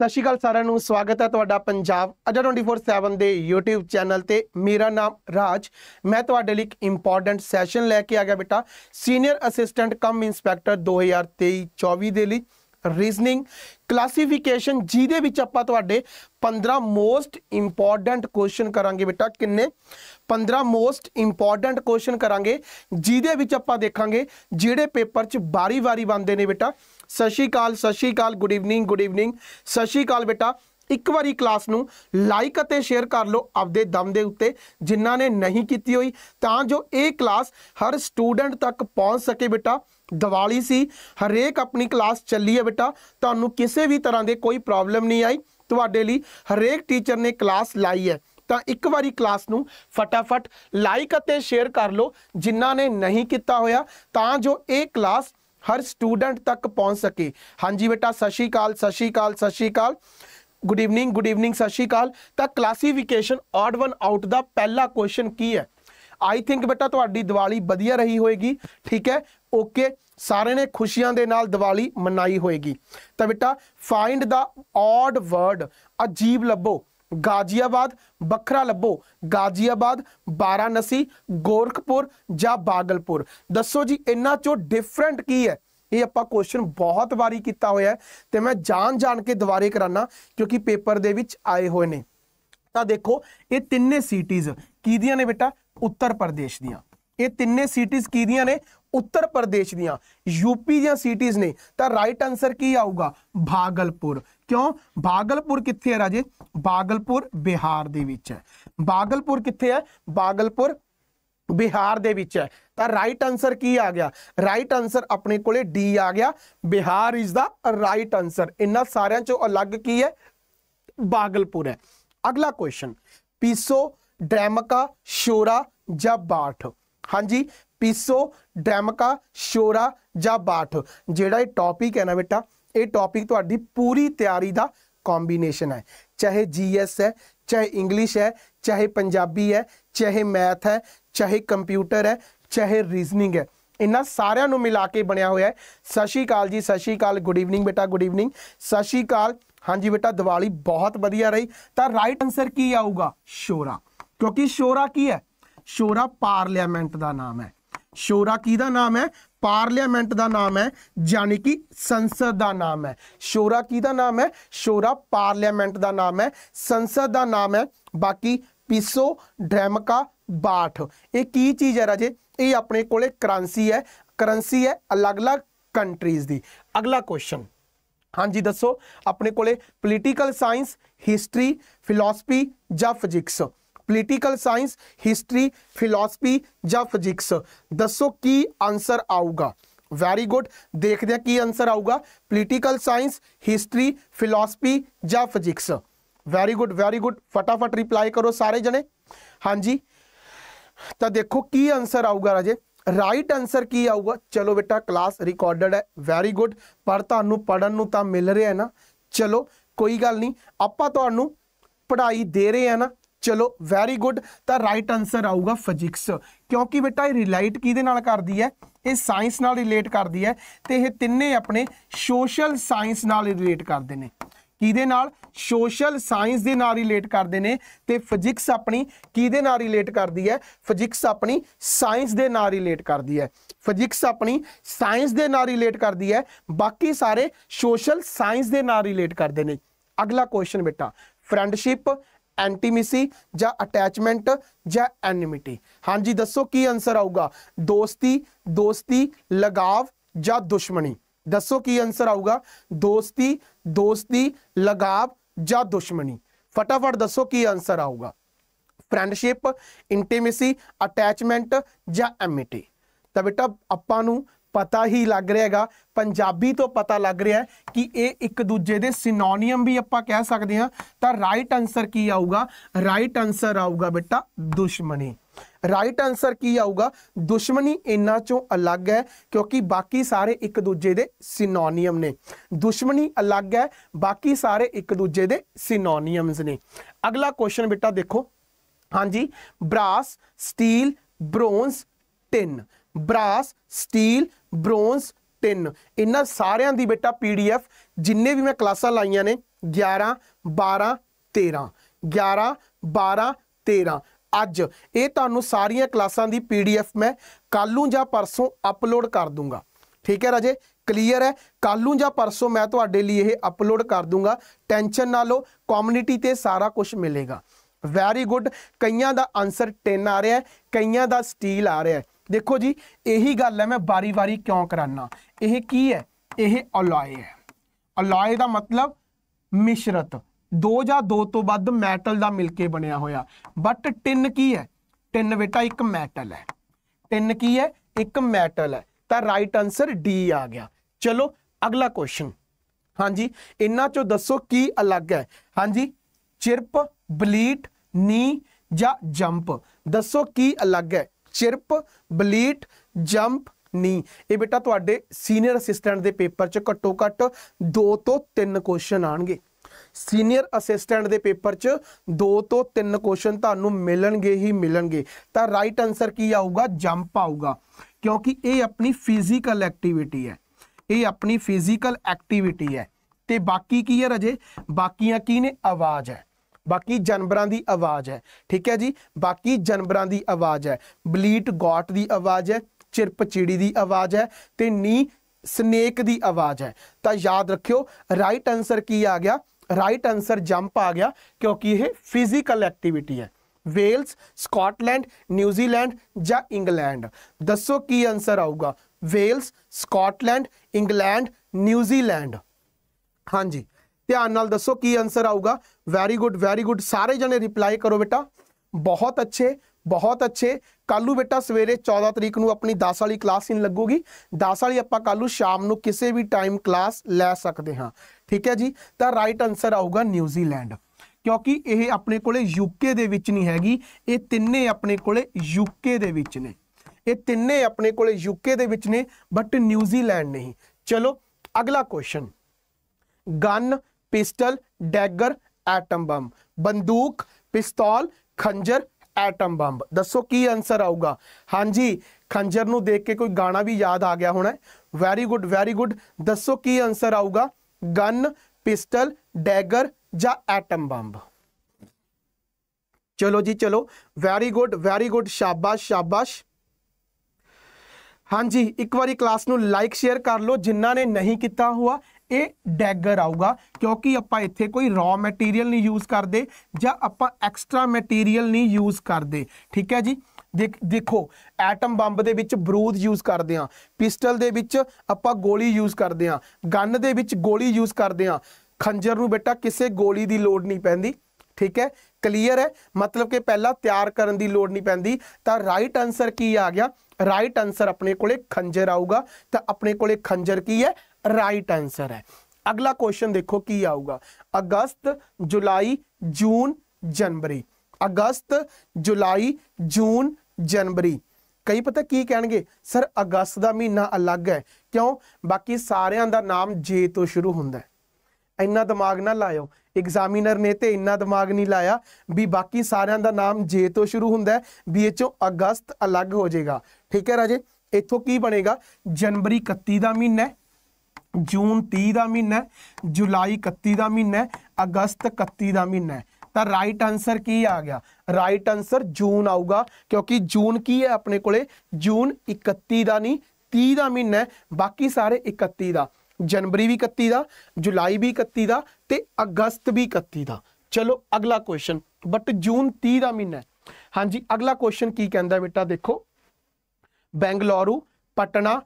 ਸਤਿ ਸ਼੍ਰੀ ਅਕਾਲ ਸਾਰਿਆਂ ਨੂੰ ਸਵਾਗਤ ਹੈ ਤੁਹਾਡਾ ਪੰਜਾਬ ਅਜਾ 24/7 ਦੇ YouTube ਚੈਨਲ ਤੇ ਮੇਰਾ ਨਾਮ ਰਾਜ ਮੈਂ ਤੁਹਾਡੇ ਲਈ ਇੱਕ ਇੰਪੋਰਟੈਂਟ ਸੈਸ਼ਨ ਲੈ ਕੇ ਆ ਗਿਆ ਬੇਟਾ ਸੀਨੀਅਰ ਅਸਿਸਟੈਂਟ ਕਮ ਇੰਸਪੈਕਟਰ 2023-24 ਦੇ ਲਈ ਰੀਜ਼ਨਿੰਗ ਕਲਾਸੀਫਿਕੇਸ਼ਨ ਜਿਹਦੇ ਵਿੱਚ ਆਪਾਂ ਤੁਹਾਡੇ 15 ਮੋਸਟ ਇੰਪੋਰਟੈਂਟ ਕੁਐਸਚਨ ਕਰਾਂਗੇ ਬੇਟਾ ਕਿੰਨੇ 15 ਮੋਸਟ ਇੰਪੋਰਟੈਂਟ ਕੁਐਸਚਨ ਕਰਾਂਗੇ ਜਿਹਦੇ ਵਿੱਚ ਆਪਾਂ ਦੇਖਾਂਗੇ ਜਿਹੜੇ ਪੇਪਰ 'ਚ ਬਾਰੀ-ਬਾਰੀ ਬੰਦੇ ਨੇ ਬੇਟਾ ਸਤਿ ਸ਼੍ਰੀ ਅਕਾਲ ਸਤਿ ਸ਼੍ਰੀ ਅਕਾਲ ਗੁੱਡ ਇਵਨਿੰਗ ਗੁੱਡ ਇਵਨਿੰਗ ਸਤਿ ਸ਼੍ਰੀ ਅਕਾਲ ਬੇਟਾ ਇੱਕ ਵਾਰੀ ਕਲਾਸ ਨੂੰ ਲਾਈਕ ਅਤੇ ਸ਼ੇਅਰ ਕਰ ਲਓ ਆਪਦੇ ਦਮ ਦੇ ਉੱਤੇ ਜਿਨ੍ਹਾਂ ਨੇ ਨਹੀਂ ਕੀਤੀ ਹੋਈ ਤਾਂ ਜੋ ਇਹ ਕਲਾਸ ਹਰ ਸਟੂਡੈਂਟ ਤੱਕ ਪਹੁੰਚ ਸਕੇ ਬੇਟਾ ਦੀਵਾਲੀ ਸੀ ਹਰੇਕ ਆਪਣੀ ਕਲਾਸ ਚੱਲੀ ਹੈ ਬੇਟਾ ਤੁਹਾਨੂੰ ਕਿਸੇ ਵੀ ਤਰ੍ਹਾਂ ਦੇ ਕੋਈ ਪ੍ਰੋਬਲਮ ਨਹੀਂ ਆਈ ਤੁਹਾਡੇ ਲਈ ਹਰੇਕ ਟੀਚਰ ਨੇ ਕਲਾਸ ਲਾਈ ਹੈ ਤਾਂ ਇੱਕ ਵਾਰੀ ਕਲਾਸ ਨੂੰ ਫਟਾਫਟ ਲਾਈਕ ਅਤੇ ਸ਼ੇਅਰ ਕਰ ਲਓ ਜਿਨ੍ਹਾਂ ਨੇ ਨਹੀਂ ਕੀਤਾ ਹੋਇਆ ਤਾਂ ਜੋ ਇਹ ਕਲਾਸ ਹਰ ਸਟੂਡੈਂਟ ਤੱਕ ਪਹੁੰਚ ਸਕੇ ਹਾਂਜੀ ਬੇਟਾ ਸਤਿ ਸ਼੍ਰੀ ਅਕਾਲ ਸਤਿ ਸ਼੍ਰੀ ਅਕਾਲ ਸਤਿ ਸ਼੍ਰੀ ਅਕਾਲ ਗੁੱਡ ਈਵਨਿੰਗ ਗੁੱਡ ਈਵਨਿੰਗ ਸਤਿ ਸ਼੍ਰੀ ਅਕਾਲ ਤਾਂ ਕਲਾਸੀਫਿਕੇਸ਼ਨ ਆਡ ਵਨ ਆਊਟ ਦਾ ਪਹਿਲਾ ਕੁਐਸਚਨ ਕੀ ਹੈ ਆਈ ਥਿੰਕ ਬੇਟਾ ਤੁਹਾਡੀ ਦੀਵਾਲੀ ਵਧੀਆ ਰਹੀ ਹੋਏਗੀ ਠੀਕ ਹੈ ਓਕੇ ਸਾਰੇ ਨੇ ਖੁਸ਼ੀਆਂ ਦੇ ਨਾਲ ਦੀਵਾਲੀ ਮਨਾਈ ਹੋਏਗੀ ਤਾਂ ਬੇਟਾ ਫਾਈਂਡ ਦਾ ਆਡ ਵਰਡ ਅਜੀਬ ਲੱਭੋ ਗਾਜ਼ੀਆਬਾਦ ਬਖਰਾ ਲੱਭੋ ਗਾਜ਼ੀਆਬਾਦ ਬਾਰਾਨਸੀ ਗੋਰਖਪੁਰ ਜਾਂ ਬਾਗਲਪੁਰ ਦੱਸੋ ਜੀ ਇਹਨਾਂ ਚੋਂ ਡਿਫਰੈਂਟ ਕੀ ਹੈ ਇਹ ਆਪਾਂ ਕੁਐਸਚਨ ਬਹੁਤ ਵਾਰੀ ਕੀਤਾ ਹੋਇਆ ਤੇ ਮੈਂ ਜਾਣ ਜਾਣ ਕੇ ਦੁਬਾਰੇ ਕਰਾਨਾ ਕਿਉਂਕਿ ਪੇਪਰ ਦੇ ਵਿੱਚ ਆਏ ਹੋਏ ਨੇ ਤਾਂ ਦੇਖੋ ਇਹ ਤਿੰਨੇ ਸਿਟੀਜ਼ ਦੀਆਂ ਨੇ ਬੇਟਾ ਉੱਤਰ ਪ੍ਰਦੇਸ਼ ਦੀਆਂ ਇਹ ਤਿੰਨੇ ਸਿਟੀਜ਼ ਦੀਆਂ ਨੇ ਉੱਤਰ ਪ੍ਰਦੇਸ਼ ਦੀਆਂ ਯੂਪੀ ਦੀਆਂ ਸਿਟੀਜ਼ ਨੇ ਤਾਂ ਰਾਈਟ ਆਨਸਰ ਕੀ ਆਊਗਾ ਭਾਗਲਪੁਰ ਕਿਉਂ ਭਾਗਲਪੁਰ ਕਿੱਥੇ ਹੈ ਰਾਜੇ ਭਾਗਲਪੁਰ ਬਿਹਾਰ ਦੇ ਵਿੱਚ ਹੈ ਭਾਗਲਪੁਰ ਕਿੱਥੇ ਹੈ ਭਾਗਲਪੁਰ ਬਿਹਾਰ ਦੇ ਵਿੱਚ ਹੈ ਤਾਂ ਰਾਈਟ ਆਨਸਰ ਕੀ ਆ ਗਿਆ ਰਾਈਟ ਆਨਸਰ ਆਪਣੇ ਕੋਲੇ ਡੀ ਆ ਗਿਆ Bihar is the right answer ਇਹਨਾਂ ਸਾਰਿਆਂ ਚੋਂ ਅਲੱਗ ਕੀ ਹੈ ਬਾਗਲਪੁਰ ਹੈ ਅਗਲਾ ਕੁਐਸਚਨ ਪੀਸੋ ਡ੍ਰੈਮਕਾ ਸ਼ੋਰਾ ਜਾਂ ਬਾਠ ਹਾਂਜੀ ਪੀਸੋ ਡੈਮਕਾ ਸ਼ੋਰਾ ਜਾਂ ਬਾਠ ਜਿਹੜਾ ਇਹ ਟੌਪਿਕ ਹੈ ਨਾ ਬੇਟਾ ਇਹ ਟੌਪਿਕ ਤੁਹਾਡੀ ਪੂਰੀ ਤਿਆਰੀ ਦਾ ਕੰਬੀਨੇਸ਼ਨ ਹੈ ਚਾਹੇ ਜੀਐਸ ਹੈ ਚਾਹੇ ਇੰਗਲਿਸ਼ ਹੈ ਚਾਹੇ ਪੰਜਾਬੀ ਹੈ ਚਾਹੇ ਮੈਥ ਹੈ ਚਾਹੇ ਕੰਪਿਊਟਰ ਹੈ ਚਾਹੇ ਰੀਜ਼ਨਿੰਗ ਹੈ ਇਹਨਾਂ ਸਾਰਿਆਂ ਨੂੰ ਮਿਲਾ ਕੇ ਬਣਿਆ ਹੋਇਆ ਹੈ ਸਸ਼ੀ ਕਾਲ ਜੀ ਸਸ਼ੀ ਕਾਲ ਗੁੱਡ ਈਵਨਿੰਗ ਬੇਟਾ ਗੁੱਡ ਈਵਨਿੰਗ ਸਸ਼ੀ ਕਾਲ ਹਾਂਜੀ ਬੇਟਾ ਦੀਵਾਲੀ ਬਹੁਤ ਵਧੀਆ ਰਹੀ ਤਾਂ ਰਾਈਟ ਆਨਸਰ ਕੀ ਆਊਗਾ ਸ਼ੋਰਾ ਕਿਉਂਕਿ ਸ਼ੋਰਾ ਕੀ ਹੈ ਸ਼ੋਰਾ ਪਾਰਲੀਮੈਂਟ ਦਾ ਨਾਮ ਹੈ ਸ਼ੋਰਾ ਕੀ ਦਾ ਨਾਮ ਹੈ ਪਾਰਲੀਮੈਂਟ ਦਾ ਨਾਮ ਹੈ ਯਾਨੀ ਕਿ ਸੰਸਦ ਦਾ ਨਾਮ ਹੈ ਸ਼ੋਰਾ ਕੀ ਦਾ ਨਾਮ ਹੈ ਸ਼ੋਰਾ ਪਾਰਲੀਮੈਂਟ ਦਾ ਨਾਮ ਹੈ ਸੰਸਦ ਦਾ ਨਾਮ ਹੈ ਬਾਕੀ ਪੀਸੋ ਡ੍ਰੈਮਕਾ ਬਾਠ ਇਹ ਕੀ ਚੀਜ਼ ਹੈ ਰਾਜੇ ਇਹ ਆਪਣੇ ਕੋਲੇ ਕਰੰਸੀ ਹੈ ਕਰੰਸੀ ਹੈ ਅਲੱਗ-ਅਲੱਗ ਕੰਟਰੀਜ਼ ਦੀ ਅਗਲਾ ਕੁਐਸਚਨ ਹਾਂਜੀ ਦੱਸੋ ਆਪਣੇ ਕੋਲੇ ਪੋਲੀਟੀਕਲ ਸਾਇੰਸ ਹਿਸਟਰੀ ਫਿਲਾਸਫੀ ਜਾਂ physics political science history philosophy ਜਾਂ ਫਿਜ਼ਿਕਸ ਦੱਸੋ ਕੀ ਆਨਸਰ ਆਊਗਾ ਵੈਰੀ ਗੁੱਡ ਦੇਖਦੇ ਆ ਕੀ ਆਨਸਰ ਆਊਗਾ ਪੋਲੀਟੀਕਲ ਸਾਇੰਸ ਹਿਸਟਰੀ ਫਿਲਾਸਫੀ ਜਾਂ physics very good very good ਫਟਾਫਟ ਰਿਪਲਾਈ ਕਰੋ ਸਾਰੇ ਜਣੇ ਹਾਂਜੀ ਤਾਂ ਦੇਖੋ ਕੀ ਆਨਸਰ ਆਊਗਾ ਰਾਜੇ ਰਾਈਟ ਆਨਸਰ ਕੀ ਆਊਗਾ ਚਲੋ ਬੇਟਾ ਕਲਾਸ ਰਿਕਾਰਡਡ ਹੈ ਵੈਰੀ ਗੁੱਡ ਪਰ ਤੁਹਾਨੂੰ ਪੜਨ ਨੂੰ ਤਾਂ ਮਿਲ ਰਿਹਾ ਹੈ ਨਾ ਚਲੋ ਕੋਈ ਗੱਲ ਨਹੀਂ ਆਪਾਂ ਤੁਹਾਨੂੰ ਪੜ੍ਹਾਈ ਦੇ ਰਹੇ ਆ ਨਾ ਚਲੋ ਵੈਰੀ ਗੁੱਡ ਤਾਂ ਰਾਈਟ ਆਨਸਰ ਆਊਗਾ ਫਿਜ਼ਿਕਸ ਕਿਉਂਕਿ ਬੇਟਾ ਇਹ ਰਿਲੇਟ ਕਿਹਦੇ ਨਾਲ ਕਰਦੀ ਹੈ ਇਹ ਸਾਇੰਸ ਨਾਲ ਰਿਲੇਟ ਕਰਦੀ ਹੈ ਤੇ ਇਹ ਤਿੰਨੇ ਆਪਣੇ ਸੋਸ਼ਲ ਸਾਇੰਸ ਨਾਲ ਰਿਲੇਟ ਕਰਦੇ ਨੇ ਕਿਹਦੇ ਨਾਲ ਸੋਸ਼ਲ ਸਾਇੰਸ ਦੇ ਨਾਲ ਰਿਲੇਟ ਕਰਦੇ ਨੇ ਤੇ ਫਿਜ਼ਿਕਸ ਆਪਣੀ ਕਿਹਦੇ ਨਾਲ ਰਿਲੇਟ ਕਰਦੀ ਹੈ ਫਿਜ਼ਿਕਸ ਆਪਣੀ ਸਾਇੰਸ ਦੇ ਨਾਲ ਰਿਲੇਟ ਕਰਦੀ ਹੈ ਫਿਜ਼ਿਕਸ ਆਪਣੀ ਸਾਇੰਸ ਦੇ ਨਾਲ ਰਿਲੇਟ ਕਰਦੀ ਹੈ ਬਾਕੀ ਸਾਰੇ ਸੋਸ਼ਲ ਸਾਇੰਸ ਦੇ ਨਾਲ ਰਿਲੇਟ ਕਰਦੇ ਨੇ ਅਗਲਾ ਕੁਐਸਚਨ ਬੇਟਾ ਫਰੈਂਡਸ਼ਿਪ ਐਂਟੀਮਿਸੀ ਜਾਂ ਅਟੈਚਮੈਂਟ ਜਾਂ ਐਨਿਮਿਟੀ ਹਾਂਜੀ ਦੱਸੋ ਕੀ ਆਨਸਰ ਆਊਗਾ ਦੋਸਤੀ ਦੋਸਤੀ ਲਗਾਵ ਜਾਂ ਦੁਸ਼ਮਣੀ ਦੱਸੋ ਕੀ ਆਨਸਰ ਆਊਗਾ ਦੋਸਤੀ ਦੋਸਤੀ ਲਗਾਵ ਜਾਂ ਦੁਸ਼ਮਣੀ ਫਟਾਫਟ ਦੱਸੋ ਕੀ ਆਨਸਰ ਆਊਗਾ ਫਰੈਂਡਸ਼ਿਪ ਇੰਟੀਮਿਸੀ ਅਟੈਚਮੈਂਟ ਜਾਂ ਐਮਿਟੀ ਤਾਂ ਬੇਟਾ ਆਪਾਂ ਨੂੰ ਪਤਾ ਹੀ ਲੱਗ ਰਿਹਾ ਹੈਗਾ ਪੰਜਾਬੀ ਤੋਂ ਪਤਾ ਲੱਗ ਰਿਹਾ ਕਿ ਇਹ ਇੱਕ ਦੂਜੇ ਦੇ ਸਿਨੋਨੀਮ ਵੀ ਆਪਾਂ ਕਹਿ ਸਕਦੇ ਹਾਂ ਤਾਂ ਰਾਈਟ ਆਨਸਰ ਕੀ ਆਊਗਾ ਰਾਈਟ ਆਨਸਰ ਆਊਗਾ ਬੇਟਾ ਦੁਸ਼ਮਣੀ ਰਾਈਟ ਆਨਸਰ ਕੀ ਆਊਗਾ ਦੁਸ਼ਮਣੀ ਇਹਨਾਂ ਚੋਂ ਅਲੱਗ ਹੈ ਕਿਉਂਕਿ ਬਾਕੀ ਸਾਰੇ ਇੱਕ ਦੂਜੇ ਦੇ ਸਿਨੋਨੀਮ ਨੇ ਦੁਸ਼ਮਣੀ ਅਲੱਗ ਹੈ ਬਾਕੀ ਸਾਰੇ ਇੱਕ ਦੂਜੇ ਦੇ ਸਿਨੋਨੀਮਸ ਨੇ ਅਗਲਾ ਕੁਐਸਚਨ ਬੇਟਾ ਦੇਖੋ ਹਾਂਜੀ brass steel bronze tin brass steel bronze tin ਇਹਨਾਂ ਸਾਰਿਆਂ ਦੀ ਬੇਟਾ ਪੀਡੀਐਫ ਜਿੰਨੇ ਵੀ ਮੈਂ ਕਲਾਸਾਂ ਲਾਈਆਂ ਨੇ 11 12 13 11 12 13 ਅੱਜ ਇਹ ਤੁਹਾਨੂੰ ਸਾਰੀਆਂ ਕਲਾਸਾਂ ਦੀ ਪੀਡੀਐਫ ਮੈਂ ਕੱਲ ਨੂੰ ਜਾਂ ਪਰਸੋਂ ਅਪਲੋਡ ਕਰ ਦੂੰਗਾ ਠੀਕ ਹੈ ਰਾਜੇ ਕਲੀਅਰ ਹੈ ਕੱਲ ਨੂੰ ਜਾਂ ਪਰਸੋਂ ਮੈਂ ਤੁਹਾਡੇ ਲਈ ਇਹ ਅਪਲੋਡ ਕਰ ਦੂੰਗਾ ਟੈਨਸ਼ਨ ਨਾ ਲਓ ਕਮਿਊਨਿਟੀ ਤੇ ਸਾਰਾ ਕੁਝ ਮਿਲੇਗਾ ਵੈਰੀ ਗੁੱਡ ਕਈਆਂ ਦਾ ਆਨਸਰ 10 ਆ ਰਿਹਾ ਹੈ ਕਈਆਂ ਦਾ ਸਟੀਲ ਆ ਰਿਹਾ ਹੈ ਦੇਖੋ ਜੀ ਇਹੀ ਗੱਲ ਹੈ ਮੈਂ ਬਾਰੀ-ਬਾਰੀ ਕਿਉਂ ਕਰਾਨਾ ਇਹ ਕੀ ਹੈ ਇਹ ਅਲੋਏ ਹੈ ਅਲੋਏ ਦਾ ਮਤਲਬ ਮਿਸ਼ਰਤ ਦੋ ਜਾਂ ਦੋ ਤੋਂ ਵੱਧ ਮੈਟਲ ਦਾ ਮਿਲ ਕੇ ਬਣਿਆ ਹੋਇਆ ਬਟ ਟਿਨ ਕੀ ਹੈ ਟਿਨ ਬੇਟਾ ਇੱਕ ਮੈਟਲ ਹੈ ਟਿਨ ਕੀ ਹੈ ਇੱਕ ਮੈਟਲ ਹੈ ਤਾਂ ਰਾਈਟ ਆਨਸਰ ਡੀ ਆ ਗਿਆ ਚਲੋ ਅਗਲਾ ਕੁਐਸਚਨ ਹਾਂਜੀ ਇਹਨਾਂ ਚੋਂ ਦੱਸੋ ਕੀ ਅਲੱਗ ਹੈ ਹਾਂਜੀ ਚਿਰਪ ਬਲੀਟ ਨੀ ਜਾਂ ਜੰਪ ਦੱਸੋ ਕੀ ਅਲੱਗ ਹੈ ਚਿਰਪ ਬਲੀਟ ਜੰਪ ਨੀ ਇਹ ਬੇਟਾ ਤੁਹਾਡੇ ਸੀਨੀਅਰ ਅਸਿਸਟੈਂਟ ਦੇ ਪੇਪਰ 'ਚ ਘੱਟੋ ਘੱਟ 2 ਤੋਂ 3 ਕੁਐਸਚਨ ਆਣਗੇ ਸੀਨੀਅਰ ਅਸਿਸਟੈਂਟ ਦੇ ਪੇਪਰ 'ਚ 2 ਤੋਂ 3 ਕੁਐਸਚਨ ਤੁਹਾਨੂੰ ਮਿਲਣਗੇ ਹੀ ਮਿਲਣਗੇ ਤਾਂ ਰਾਈਟ ਆਨਸਰ ਕੀ ਆਊਗਾ ਜੰਪ ਆਊਗਾ ਕਿਉਂਕਿ ਇਹ ਆਪਣੀ ਫਿਜ਼ੀਕਲ ਐਕਟੀਵਿਟੀ ਹੈ ਇਹ ਆਪਣੀ ਫਿਜ਼ੀਕਲ ਐਕਟੀਵਿਟੀ ਹੈ ਤੇ ਬਾਕੀ ਕੀ ਹੈ ਰਜੇ ਬਾਕੀਆਂ ਕੀ ਨੇ ਆਵਾਜ਼ ਹੈ ਬਾਕੀ ਜਾਨਵਰਾਂ ਦੀ ਆਵਾਜ਼ ਹੈ ਠੀਕ ਹੈ ਜੀ ਬਾਕੀ ਜਾਨਵਰਾਂ ਦੀ ਆਵਾਜ਼ ਹੈ ਬਲੀਟ ਗੋਟ ਦੀ ਆਵਾਜ਼ ਹੈ ਚਿਰਪ ਚਿੜੀ ਦੀ ਆਵਾਜ਼ ਹੈ ਤੇ ਨੀ ਸਨੇਕ ਦੀ ਆਵਾਜ਼ ਹੈ ਤਾਂ ਯਾਦ ਰੱਖਿਓ ਰਾਈਟ ਆਨਸਰ ਕੀ ਆ ਗਿਆ ਰਾਈਟ ਆਨਸਰ ਜੰਪ ਆ ਗਿਆ ਕਿਉਂਕਿ ਇਹ ਫਿਜ਼ੀਕਲ ਐਕਟੀਵਿਟੀ ਹੈ ਵੇਲਸ ਸਕਾਟਲੈਂਡ ਨਿਊਜ਼ੀਲੈਂਡ ਜਾਂ ਇੰਗਲੈਂਡ ਦੱਸੋ ਕੀ ਆਨਸਰ ਆਊਗਾ ਵੇਲਸ ਸਕਾਟਲੈਂਡ ਇੰਗਲੈਂਡ ਨਿਊਜ਼ੀਲੈਂਡ ਹਾਂਜੀ ਧਿਆਨ ਨਾਲ ਦੱਸੋ ਕੀ ਆਨਸਰ ਆਊਗਾ ਵੈਰੀ ਗੁੱਡ ਵੈਰੀ ਗੁੱਡ ਸਾਰੇ ਜਣੇ ਰਿਪਲਾਈ ਕਰੋ ਬੇਟਾ ਬਹੁਤ ਅੱਛੇ ਬਹੁਤ ਅੱਛੇ ਕੱਲੂ ਬੇਟਾ ਸਵੇਰੇ 14 ਤਰੀਕ ਨੂੰ ਆਪਣੀ 10 ਵਾਲੀ ਕਲਾਸ ਇਨ ਲੱਗੂਗੀ 10 ਵਾਲੀ ਆਪਾਂ ਕੱਲੂ ਸ਼ਾਮ ਨੂੰ ਕਿਸੇ ਵੀ ਟਾਈਮ ਕਲਾਸ ਲੈ ਸਕਦੇ ਹਾਂ ਠੀਕ ਹੈ ਜੀ ਤਾਂ ਰਾਈਟ ਆਨਸਰ ਆਊਗਾ ਨਿਊਜ਼ੀਲੈਂਡ ਕਿਉਂਕਿ ਇਹ ਆਪਣੇ ਕੋਲੇ ਯੂਕੇ ਦੇ ਵਿੱਚ ਨਹੀਂ ਹੈਗੀ ਇਹ ਤਿੰਨੇ ਆਪਣੇ ਕੋਲੇ ਯੂਕੇ ਦੇ ਵਿੱਚ ਨੇ ਇਹ ਤਿੰਨੇ ਆਪਣੇ ਕੋਲੇ ਯੂਕੇ ਦੇ ਵਿੱਚ ਨੇ ਬਟ ਨਿਊਜ਼ੀਲੈਂਡ ਨਹੀਂ ਚਲੋ ਅਗਲਾ question gun pistol dagger atom bomb ਬੰਦੂਕ ਪਿਸਤੌਲ ਖੰਜਰ ਐਟਮ ਬੰਬ ਦੱਸੋ ਕੀ ਆਨਸਰ ਆਊਗਾ ਹਾਂਜੀ ਖੰਜਰ ਨੂੰ ਦੇਖ ਕੇ ਕੋਈ ਗਾਣਾ ਵੀ ਯਾਦ ਆ ਗਿਆ ਹੋਣਾ ਵੈਰੀ ਗੁੱਡ ਵੈਰੀ ਗੁੱਡ ਦੱਸੋ ਕੀ ਆਨਸਰ ਆਊਗਾ ਗਨ ਪਿਸਟਲ ਡੈਗਰ ਜਾਂ ਐਟਮ ਬੰਬ ਚਲੋ ਜੀ ਚਲੋ ਵੈਰੀ ਗੁੱਡ ਵੈਰੀ ਗੁੱਡ ਸ਼ਾਬਾਸ਼ ਸ਼ਾਬਾਸ਼ ਹਾਂਜੀ ਇੱਕ ਵਾਰੀ ਕਲਾਸ ਨੂੰ ਲਾਈਕ ਸ਼ੇਅਰ ਕਰ ਲਓ ਜਿਨ੍ਹਾਂ ਨੇ ਨਹੀਂ ਕੀਤਾ ਹੋਆ ਇਹ ਡੈਗਰ ਆਊਗਾ ਕਿਉਂਕਿ ਆਪਾਂ ਇੱਥੇ ਕੋਈ ਰॉ ਮਟੀਰੀਅਲ ਨਹੀਂ ਯੂਜ਼ ਕਰਦੇ ਜਾਂ ਆਪਾਂ ਐਕਸਟਰਾ ਮਟੀਰੀਅਲ ਨਹੀਂ ਯੂਜ਼ ਕਰਦੇ ਠੀਕ ਹੈ ਜੀ ਦੇਖੋ ਐਟਮ ਬੰਬ ਦੇ ਵਿੱਚ ਬਰੂਦ ਯੂਜ਼ ਕਰਦੇ ਆ ਪਿਸਟਲ ਦੇ ਵਿੱਚ ਆਪਾਂ ਗੋਲੀ ਯੂਜ਼ ਕਰਦੇ ਆ ਗਨ ਦੇ ਵਿੱਚ ਗੋਲੀ ਯੂਜ਼ ਕਰਦੇ ਆ ਖੰਜਰ ਨੂੰ ਬੇਟਾ ਕਿਸੇ ਗੋਲੀ ਦੀ ਲੋੜ ਨਹੀਂ ਪੈਂਦੀ ਠੀਕ ਹੈ ਕਲੀਅਰ ਹੈ ਮਤਲਬ ਕਿ ਪਹਿਲਾਂ ਤਿਆਰ ਕਰਨ ਦੀ ਲੋੜ ਨਹੀਂ ਪੈਂਦੀ ਤਾਂ ਰਾਈਟ ਆਨਸਰ ਕੀ ਆ ਗਿਆ ਰਾਈਟ ਆਨਸਰ ਆਪਣੇ ਕੋਲੇ ਖੰਜਰ ਆਊਗਾ ਤਾਂ ਆਪਣੇ ਕੋਲੇ ਖੰਜਰ ਕੀ ਹੈ ਰਾਈਟ ਆਨਸਰ ਹੈ ਅਗਲਾ ਕੁਐਸਚਨ ਦੇਖੋ ਕੀ ਆਊਗਾ ਅਗਸਤ ਜੁਲਾਈ ਜੂਨ ਜਨਵਰੀ ਅਗਸਤ ਜੁਲਾਈ ਜੂਨ ਜਨਵਰੀ ਕਈ ਪਤਾ ਕੀ ਕਹਿਣਗੇ ਸਰ ਅਗਸਤ ਦਾ ਮਹੀਨਾ ਅਲੱਗ ਹੈ ਕਿਉਂ ਬਾਕੀ ਸਾਰਿਆਂ ਦਾ ਨਾਮ ਜੇ ਤੋਂ ਸ਼ੁਰੂ ਹੁੰਦਾ ਹੈ ਇੰਨਾ ਦਿਮਾਗ ਨਾ ਲਾਇਓ ਐਗਜ਼ਾਮੀਨਰ ਨੇ ਤੇ ਇੰਨਾ ਦਿਮਾਗ ਨਹੀਂ ਲਾਇਆ ਵੀ ਬਾਕੀ ਸਾਰਿਆਂ ਦਾ ਨਾਮ ਜੇ ਤੋਂ ਸ਼ੁਰੂ ਹੁੰਦਾ ਹੈ ਵੀ ਇਹ ਅਗਸਤ ਅਲੱਗ ਹੋ ਜਾਏਗਾ ਠੀਕ ਹੈ ਰਾਜੇ ਇਥੋਂ ਕੀ ਬਣੇਗਾ ਜਨਵਰੀ 31 ਦਾ ਮਹੀਨਾ ਜੂਨ 30 ਦਾ ਮਹੀਨਾ ਜੁਲਾਈ 31 ਦਾ ਮਹੀਨਾ ਅਗਸਤ 31 ਦਾ ਮਹੀਨਾ ਤਾਂ ਰਾਈਟ ਆਨਸਰ ਕੀ ਆ ਗਿਆ ਰਾਈਟ ਆਨਸਰ ਜੂਨ ਆਊਗਾ ਕਿਉਂਕਿ ਜੂਨ ਕੀ ਹੈ ਆਪਣੇ ਕੋਲੇ ਜੂਨ 31 ਦਾ ਨਹੀਂ 30 ਦਾ ਮਹੀਨਾ ਬਾਕੀ ਸਾਰੇ 31 ਦਾ ਜਨਵਰੀ ਵੀ 31 ਦਾ ਜੁਲਾਈ ਵੀ 31 ਦਾ ਤੇ ਅਗਸਤ ਵੀ 31 ਦਾ ਚਲੋ ਅਗਲਾ ਕੁਐਸਚਨ ਬਟ ਜੂਨ 30 ਦਾ ਮਹੀਨਾ ਹਾਂਜੀ ਅਗਲਾ ਕੁਐਸਚਨ ਕੀ ਕਹਿੰਦਾ ਬੇਟਾ ਦੇਖੋ ਬੈਂਗਲੌਰੂ ਪਟਨਾ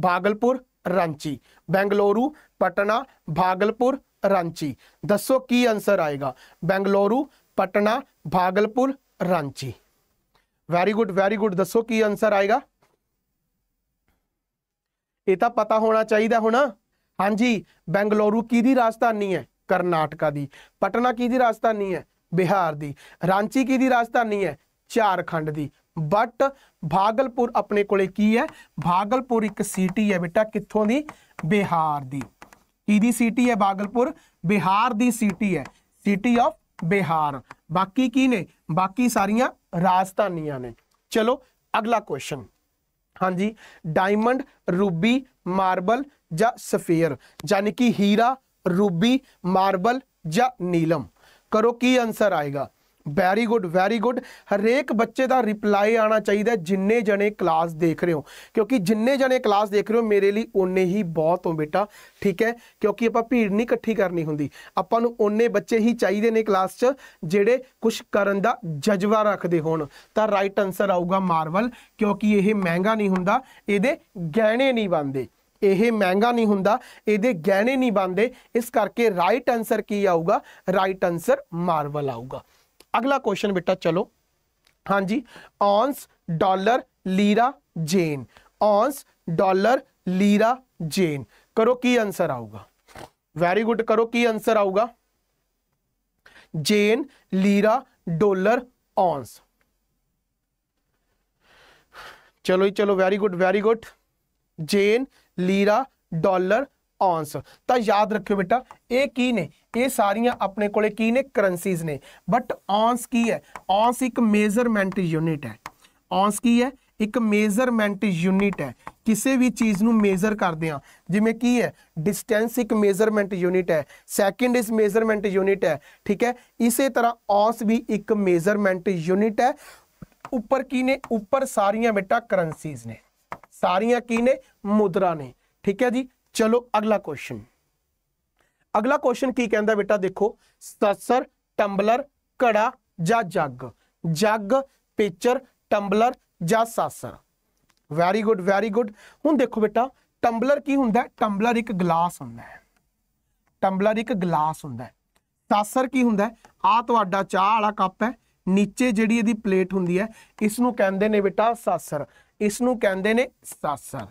ਬਾਗਲਪੁਰ ਰਾਂਚੀ ਬੈਂਗਲੌਰੂ ਪਟਨਾ ਭਾਗਲਪੁਰ ਰਾਂਚੀ ਦੱਸੋ ਕੀ ਆਨਸਰ ਆਏਗਾ Bengaluru Patna Bhagalpur Ranchi very good very good ਦੱਸੋ ਕੀ ਆਨਸਰ ਆਏਗਾ ਇਹ ਤਾਂ ਪਤਾ ਹੋਣਾ ਚਾਹੀਦਾ ਹੁਣ ਹਾਂਜੀ ਬੈਂਗਲੌਰੂ ਕੀ ਦੀ ਰਾਜਧਾਨੀ ਹੈ ਕਰਨਾਟਕਾ ਦੀ ਪਟਨਾ ਕੀ ਦੀ ਰਾਜਧਾਨੀ ਹੈ ਬਿਹਾਰ ਦੀ ਰਾਂਚੀ ਕੀ ਦੀ ਰਾਜਧਾਨੀ ਹੈ ਝਾਰਖੰਡ ਦੀ ਬਟ ਭਾਗਲਪੁਰ ਆਪਣੇ ਕੋਲੇ ਕੀ ਹੈ ਭਾਗਲਪੁਰ ਇੱਕ ਸਿਟੀ ਹੈ ਬੇਟਾ ਕਿੱਥੋਂ ਦੀ ਬਿਹਾਰ ਦੀ ਕਿਹਦੀ ਸਿਟੀ ਹੈ ਭਾਗਲਪੁਰ ਬਿਹਾਰ ਦੀ ਸਿਟੀ ਹੈ ਸਿਟੀ ਆਫ ਬਿਹਾਰ ਬਾਕੀ ਕੀ ਨੇ ਬਾਕੀ ਸਾਰੀਆਂ ਰਾਜਧਾਨੀਆਂ ਨੇ ਚਲੋ ਅਗਲਾ ਕੁਐਸਚਨ ਹਾਂਜੀ ਡਾਇਮੰਡ ਰੂਬੀ ਮਾਰਬਲ ਜਾਂ ਸਫੀਅਰ ਯਾਨੀ ਕਿ ਹੀਰਾ ਰੂਬੀ ਮਾਰਬਲ ਜਾਂ ਨੀਲਮ ਕਰੋ ਕੀ ਆਨਸਰ ਆਏਗਾ ਵੈਰੀ ਗੁੱਡ ਵੈਰੀ ਗੁੱਡ ਹਰੇਕ ਬੱਚੇ ਦਾ ਰਿਪਲਾਈ ਆਣਾ ਚਾਹੀਦਾ ਜਿੰਨੇ ਜਣੇ ਕਲਾਸ ਦੇਖ ਰਹੇ ਹੋ ਕਿਉਂਕਿ ਜਿੰਨੇ ਜਣੇ ਕਲਾਸ ਦੇਖ ਰਹੇ ਹੋ ਮੇਰੇ ਲਈ ਓਨੇ ਹੀ ਬਹੁਤ ਹੋ ਬੇਟਾ ਠੀਕ ਹੈ ਕਿਉਂਕਿ ਆਪਾਂ ਭੀੜ ਨਹੀਂ ਇਕੱਠੀ ਕਰਨੀ ਹੁੰਦੀ ਆਪਾਂ ਨੂੰ ਓਨੇ ਬੱਚੇ ਹੀ ਚਾਹੀਦੇ ਨੇ ਕਲਾਸ 'ਚ ਜਿਹੜੇ ਕੁਝ ਕਰਨ ਦਾ ਜਜ਼ਬਾ ਰੱਖਦੇ ਹੋਣ ਤਾਂ ਰਾਈਟ ਆਨਸਰ ਆਊਗਾ ਮਾਰਵਲ ਕਿਉਂਕਿ ਇਹ ਮਹਿੰਗਾ ਨਹੀਂ ਹੁੰਦਾ ਇਹਦੇ ਗਹਿਣੇ ਨਹੀਂ ਬਣਦੇ ਇਹ ਮਹਿੰਗਾ ਨਹੀਂ ਹੁੰਦਾ ਇਹਦੇ ਗਹਿਣੇ ਨਹੀਂ ਬਣਦੇ ਇਸ ਕਰਕੇ ਰਾਈਟ ਆਨਸਰ ਕੀ ਆਊਗਾ ਰਾਈਟ ਆਨਸਰ ਮਾਰਵਲ ਆਊਗਾ अगला क्वेश्चन बेटा चलो हाँ जी ounce dollar lira yen ounce dollar lira yen करो की आंसर आऊगा वेरी गुड करो की आंसर आऊगा जेन लीरा डॉलर ऑन्स चलो ही चलो very good very good yen lira dollar ounce तो याद रखियो बेटा ये की ने ਇਹ ਸਾਰੀਆਂ ਆਪਣੇ ਕੋਲੇ ਕੀ ਨੇ ਕਰੰਸੀਜ਼ ਨੇ ਬਟ ਔਂਸ ਕੀ ਹੈ ਔਂਸ ਇੱਕ ਮੇਜ਼ਰਮੈਂਟ ਯੂਨਿਟ ਹੈ ਔਂਸ ਕੀ ਹੈ ਇੱਕ ਮੇਜ਼ਰਮੈਂਟ ਯੂਨਿਟ ਹੈ ਕਿਸੇ ਵੀ ਚੀਜ਼ ਨੂੰ ਮੇਜ਼ਰ ਕਰਦੇ ਆ ਜਿਵੇਂ ਕੀ ਹੈ ਡਿਸਟੈਂਸ ਇੱਕ ਮੇਜ਼ਰਮੈਂਟ ਯੂਨਿਟ ਹੈ ਸੈਕਿੰਡ ਇਸ ਮੇਜ਼ਰਮੈਂਟ ਯੂਨਿਟ ਹੈ ਠੀਕ ਹੈ ਇਸੇ ਤਰ੍ਹਾਂ ਔਸ ਵੀ ਇੱਕ ਮੇਜ਼ਰਮੈਂਟ ਯੂਨਿਟ ਹੈ ਉੱਪਰ ਕੀ ਨੇ ਉੱਪਰ ਸਾਰੀਆਂ ਬੇਟਾ ਕਰੰਸੀਜ਼ ਨੇ ਸਾਰੀਆਂ ਕੀ ਨੇ ਮੁਦਰਾ ਨੇ ਠੀਕ ਹੈ ਜੀ ਚਲੋ ਅਗਲਾ ਕੁਐਸਚਨ ਅਗਲਾ ਕੁਐਸਚਨ ਕੀ ਕਹਿੰਦਾ ਬੇਟਾ ਦੇਖੋ ਸਸਰ ਟੰਬਲਰ ਘੜਾ ਜਾਂ ਜੱਗ ਜੱਗ ਪੇਚਰ ਟੰਬਲਰ ਜਾਂ saucer very good very good ਹੁਣ ਦੇਖੋ ਬੇਟਾ ਟੰਬਲਰ ਕੀ ਹੁੰਦਾ ਟੰਬਲਰ ਇੱਕ ਗਲਾਸ ਹੁੰਦਾ ਹੈ ਟੰਬਲਰ ਇੱਕ ਗਲਾਸ ਹੁੰਦਾ ਹੈ ਸਾਸਰ ਕੀ ਹੁੰਦਾ ਆ ਤੁਹਾਡਾ ਚਾਹ ਵਾਲਾ ਕੱਪ ਹੈ ਨੀਚੇ ਜਿਹੜੀ ਇਹਦੀ ਪਲੇਟ ਹੁੰਦੀ ਹੈ ਇਸ ਨੂੰ ਕਹਿੰਦੇ ਨੇ ਬੇਟਾ ਸਾਸਰ ਇਸ ਨੂੰ ਕਹਿੰਦੇ ਨੇ ਸਾਸਰ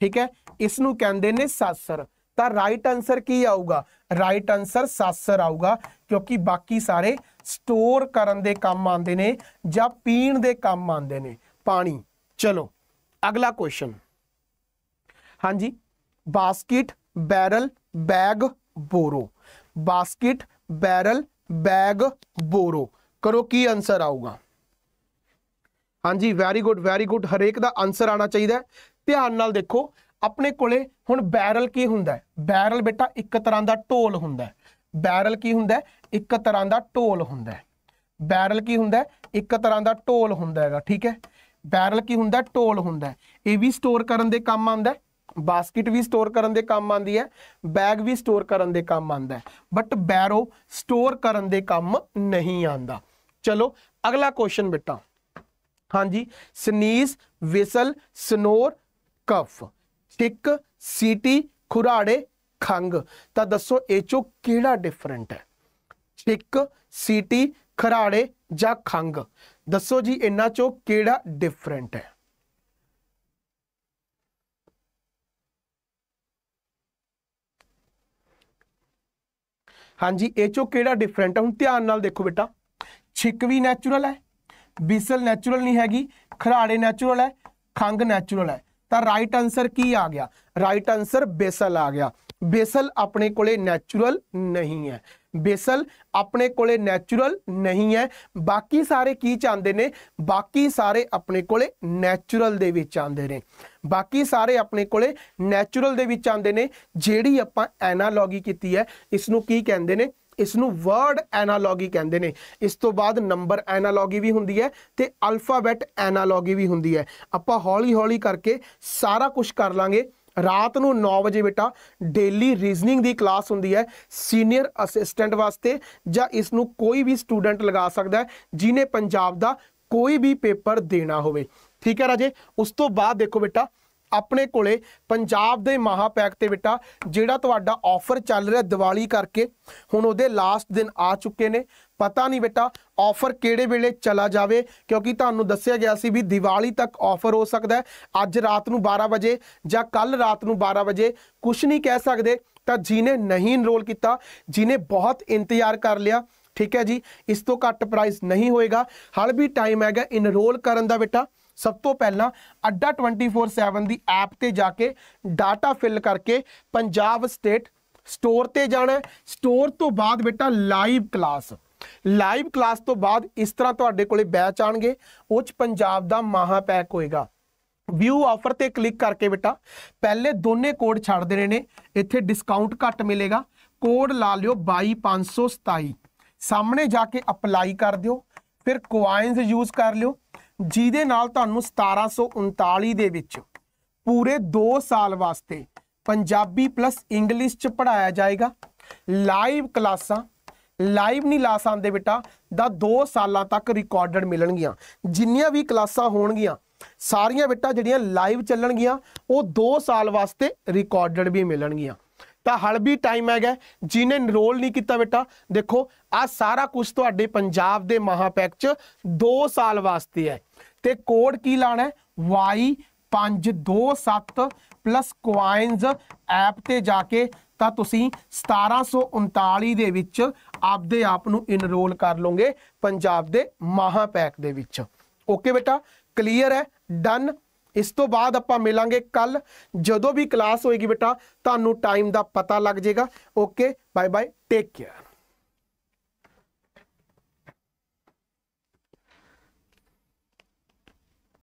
ਠੀਕ ਹੈ ਇਸ ਨੂੰ ਕਹਿੰਦੇ ਨੇ ਸਾਸਰ ਤਾਂ ਰਾਈਟ ਆਨਸਰ ਕੀ ਆਊਗਾ ਰਾਈਟ ਆਨਸਰ ਸਾਸਰ ਆਊਗਾ ਕਿਉਂਕਿ ਬਾਕੀ ਸਾਰੇ ਸਟੋਰ ਕਰਨ ਦੇ ਕੰਮ ਆਉਂਦੇ ਨੇ ਜਾਂ ਪੀਣ ਦੇ ਕੰਮ ਆਉਂਦੇ ਨੇ ਪਾਣੀ ਚਲੋ ਅਗਲਾ ਕੁਐਸਚਨ ਹਾਂਜੀ ਬਾਸਕਟ ਬੈਰਲ ਬੈਗ ਬੋਰੋ ਬਾਸਕਟ ਬੈਰਲ ਬੈਗ ਬੋਰੋ ਕਰੋ ਕੀ ਆਨਸਰ ਆਊਗਾ ਹਾਂਜੀ ਵੈਰੀ ਗੁੱਡ ਵੈਰੀ ਗੁੱਡ ਹਰੇਕ ਦਾ ਆਨਸਰ ਆਣਾ ਚਾਹੀਦਾ ਧਿਆਨ ਨਾਲ ਦੇਖੋ ਆਪਣੇ ਕੋਲੇ ਹੁਣ ਬੈਰਲ ਕੀ ਹੁੰਦਾ ਬੈਰਲ ਬੇਟਾ ਇੱਕ ਤਰ੍ਹਾਂ ਦਾ ਢੋਲ ਹੁੰਦਾ ਬੈਰਲ ਕੀ ਹੁੰਦਾ ਇੱਕ ਤਰ੍ਹਾਂ ਦਾ ਢੋਲ ਹੁੰਦਾ ਬੈਰਲ ਕੀ ਹੁੰਦਾ ਇੱਕ ਤਰ੍ਹਾਂ ਦਾ ਢੋਲ ਹੁੰਦਾ ਹੈਗਾ ਠੀਕ ਹੈ ਬੈਰਲ ਕੀ ਹੁੰਦਾ ਢੋਲ ਹੁੰਦਾ ਇਹ ਵੀ ਸਟੋਰ ਕਰਨ ਦੇ ਕੰਮ ਆਉਂਦਾ ਬਾਸਕਟ ਵੀ ਸਟੋਰ ਕਰਨ ਦੇ ਕੰਮ ਆਉਂਦੀ ਹੈ ਬੈਗ ਵੀ ਸਟੋਰ ਕਰਨ ਦੇ ਕੰਮ ਆਉਂਦਾ ਹੈ ਬਟ ਬੈਰੋ ਸਟੋਰ ਕਰਨ ਦੇ ਕੰਮ ਨਹੀਂ ਆਉਂਦਾ ਚਲੋ ਅਗਲਾ ਕੁਐਸਚਨ ਬੇਟਾ ਹਾਂਜੀ ਸਨੀਸ ਵਿਸਲ ਸਨੋਰ ਕਫ ਟਿੱਕ ਸੀਟੀ ਖੁਰਾੜੇ ਖੰਗ ਤਾਂ ਦੱਸੋ ਇਹ ਚੋਂ ਕਿਹੜਾ ਡਿਫਰੈਂਟ ਹੈ ਟਿੱਕ ਸੀਟੀ ਖਰਾੜੇ ਜਾਂ ਖੰਗ ਦੱਸੋ ਜੀ ਇਹਨਾਂ ਚੋਂ ਕਿਹੜਾ ਡਿਫਰੈਂਟ ਹੈ ਹਾਂਜੀ ਇਹ ਚੋਂ ਕਿਹੜਾ ਡਿਫਰੈਂਟ ਹੈ ਹੁਣ ਧਿਆਨ ਨਾਲ ਦੇਖੋ ਬੇਟਾ ਛਿੱਕ ਵੀ ਨੈਚੁਰਲ ਹੈ ਬੀਸਲ ਨੈਚੁਰਲ ਨਹੀਂ ਹੈਗੀ ਖਰਾੜੇ ਨੈਚੁਰਲ ਹੈ ਖੰਗ ਨੈਚੁਰਲ ਹੈ ਤਾਂ ਰਾਈਟ ਆਨਸਰ ਕੀ ਆ ਗਿਆ ਰਾਈਟ ਆਨਸਰ ਬੇਸਲ ਆ ਗਿਆ ਬੇਸਲ ਆਪਣੇ ਕੋਲੇ ਨੈਚੁਰਲ ਨਹੀਂ ਹੈ ਬੇਸਲ ਆਪਣੇ ਕੋਲੇ ਨੈਚੁਰਲ ਨਹੀਂ ਹੈ ਬਾਕੀ ਸਾਰੇ ਕੀ ਚਾਹੁੰਦੇ ਨੇ ਬਾਕੀ ਸਾਰੇ ਆਪਣੇ ਕੋਲੇ ਨੈਚੁਰਲ ਦੇ ਵਿੱਚ ਆਉਂਦੇ ਨੇ ਬਾਕੀ ਸਾਰੇ ਆਪਣੇ ਕੋਲੇ ਨੈਚੁਰਲ ਦੇ ਵਿੱਚ ਆਉਂਦੇ ਨੇ ਜਿਹੜੀ ਆਪਾਂ ਐਨਾਲੋਗੀ ਕੀਤੀ ਹੈ ਇਸ ਨੂੰ ਕੀ ਕਹਿੰਦੇ ਨੇ ਇਸ ਨੂੰ ਵਰਡ ਐਨਾਲੋਜੀ ਕਹਿੰਦੇ ਨੇ ਇਸ ਤੋਂ ਬਾਅਦ ਨੰਬਰ ਐਨਾਲੋਜੀ ਵੀ ਹੁੰਦੀ ਹੈ ਤੇ ਅਲਫਾਬੈਟ ਐਨਾਲੋਜੀ ਵੀ ਹੁੰਦੀ ਹੈ ਆਪਾਂ ਹੌਲੀ-ਹੌਲੀ ਕਰਕੇ ਸਾਰਾ ਕੁਝ ਕਰ ਲਾਂਗੇ ਰਾਤ ਨੂੰ 9 ਵਜੇ ਬੇਟਾ ਡੇਲੀ ਰੀਜ਼ਨਿੰਗ ਦੀ ਕਲਾਸ ਹੁੰਦੀ ਹੈ ਸੀਨੀਅਰ ਅਸਿਸਟੈਂਟ ਵਾਸਤੇ ਜਾਂ ਇਸ ਨੂੰ ਕੋਈ ਵੀ ਸਟੂਡੈਂਟ ਲਗਾ ਸਕਦਾ ਹੈ ਜਿਨੇ ਪੰਜਾਬ ਦਾ ਕੋਈ ਵੀ ਪੇਪਰ ਦੇਣਾ ਹੋਵੇ ਠੀਕ ਹੈ ਰਾਜੇ ਉਸ ਤੋਂ ਬਾਅਦ ਦੇਖੋ ਬੇਟਾ ਆਪਣੇ ਕੋਲੇ ਪੰਜਾਬ ਦੇ ਮਹਾਪੈਕ ਤੇ ਬੇਟਾ ਜਿਹੜਾ ਤੁਹਾਡਾ ਆਫਰ ਚੱਲ ਰਿਹਾ ਦੀਵਾਲੀ ਕਰਕੇ ਹੁਣ ਉਹਦੇ ਲਾਸਟ ਦਿਨ ਆ ਚੁੱਕੇ ਨੇ ਪਤਾ ਨਹੀਂ ਬੇਟਾ ਆਫਰ ਕਿਹੜੇ ਵੇਲੇ ਚਲਾ ਜਾਵੇ ਕਿਉਂਕਿ ਤੁਹਾਨੂੰ ਦੱਸਿਆ ਗਿਆ ਸੀ ਵੀ ਦੀਵਾਲੀ ਤੱਕ ਆਫਰ ਹੋ ਸਕਦਾ ਹੈ ਅੱਜ ਰਾਤ ਨੂੰ 12 ਵਜੇ ਜਾਂ ਕੱਲ ਰਾਤ ਨੂੰ 12 ਵਜੇ ਕੁਝ ਨਹੀਂ ਕਹਿ ਸਕਦੇ ਤਾਂ ਜਿਨੇ ਨਹੀਂ ਇਨਰੋਲ ਕੀਤਾ ਜਿਨੇ ਬਹੁਤ ਇੰਤਜ਼ਾਰ ਕਰ ਲਿਆ ਠੀਕ ਹੈ ਜੀ ਇਸ ਤੋਂ ਘੱਟ ਪ੍ਰਾਈਸ ਨਹੀਂ ਹੋਏਗਾ ਹਾਲ ਵੀ ਟਾਈਮ ਹੈਗਾ ਇਨਰੋਲ ਕਰਨ ਦਾ ਬੇਟਾ ਸਭ ਤੋਂ ਪਹਿਲਾਂ ਅੱਡਾ 24/7 ਦੀ ਐਪ ਤੇ ਜਾ ਕੇ ਡਾਟਾ ਫਿਲ ਕਰਕੇ ਪੰਜਾਬ ਸਟੇਟ ਸਟੋਰ ਤੇ ਜਾਣਾ ਸਟੋਰ ਤੋਂ ਬਾਅਦ ਬੇਟਾ ਲਾਈਵ ਕਲਾਸ ਲਾਈਵ ਕਲਾਸ ਤੋਂ ਬਾਅਦ ਇਸ ਤਰ੍ਹਾਂ ਤੁਹਾਡੇ ਕੋਲੇ ਬੈਚ ਆਣਗੇ ਉਹ ਚ ਪੰਜਾਬ ਦਾ ਮਹਾ ਪੈਕ ਹੋਏਗਾ ਵਿਊ ਆਫਰ ਤੇ ਕਲਿੱਕ ਕਰਕੇ ਬੇਟਾ ਪਹਿਲੇ ਦੋਨੇ ਕੋਡ ਛੱਡ ਦੇਣੇ ਨੇ ਇੱਥੇ ਡਿਸਕਾਊਂਟ ਘੱਟ ਮਿਲੇਗਾ ਕੋਡ ਲਾ ਲਿਓ 22527 ਸਾਹਮਣੇ ਜਾ ਕੇ ਅਪਲਾਈ ਕਰ ਦਿਓ ਫਿਰ ਕੁਆਇਨਸ ਯੂਜ਼ ਕਰ ਲਿਓ ਜਿਹਦੇ ਨਾਲ ਤੁਹਾਨੂੰ 1739 ਦੇ ਵਿੱਚ ਪੂਰੇ 2 ਸਾਲ ਵਾਸਤੇ ਪੰਜਾਬੀ ਪਲੱਸ ਇੰਗਲਿਸ਼ ਚ ਪੜਾਇਆ ਜਾਏਗਾ ਲਾਈਵ ਕਲਾਸਾਂ ਲਾਈਵ ਨਹੀਂ ਲਾ ਸਕਦੇ ਬੇਟਾ ਦਾ 2 ਸਾਲਾਂ ਤੱਕ ਰਿਕਾਰਡਡ ਮਿਲਣਗੀਆਂ ਜਿੰਨੀਆਂ ਵੀ ਕਲਾਸਾਂ ਹੋਣਗੀਆਂ ਸਾਰੀਆਂ ਬੇਟਾ ਜਿਹੜੀਆਂ ਲਾਈਵ ਚੱਲਣਗੀਆਂ ਉਹ 2 ਸਾਲ ਵਾਸਤੇ ਰਿਕਾਰਡਡ ਵੀ ਮਿਲਣਗੀਆਂ ਤਾਂ ਹਲ ਵੀ ਟਾਈਮ ਹੈਗਾ ਜਿਨੇ ਨਰੋਲ ਨਹੀਂ ਕੀਤਾ ਬੇਟਾ ਦੇਖੋ ਆ ਸਾਰਾ ਕੁਝ ਤੁਹਾਡੇ ਪੰਜਾਬ ਦੇ ਮਹਾਪੈਕ ਚ 2 ਸਾਲ ਵਾਸਤੇ ਹੈ ਤੇ ਕੋਡ ਕੀ ਲਾਣਾ ਹੈ Y527 ਪਲੱਸ ਐਪ ਤੇ ਜਾ ਕੇ ਤਾਂ ਤੁਸੀਂ 1739 ਦੇ ਵਿੱਚ ਆਪਦੇ ਆਪ ਨੂੰ ਇਨਰੋਲ ਕਰ ਲੋਗੇ ਪੰਜਾਬ ਦੇ ਮਹਾ ਪੈਕ ਦੇ ਵਿੱਚ ਓਕੇ ਬੇਟਾ ਕਲੀਅਰ ਹੈ ਡਨ ਇਸ ਤੋਂ ਬਾਅਦ ਆਪਾਂ ਮਿਲਾਂਗੇ ਕੱਲ ਜਦੋਂ ਵੀ ਕਲਾਸ ਹੋਏਗੀ ਬੇਟਾ ਤੁਹਾਨੂੰ ਟਾਈਮ ਦਾ ਪਤਾ ਲੱਗ ਜਾਏਗਾ okay bye bye take care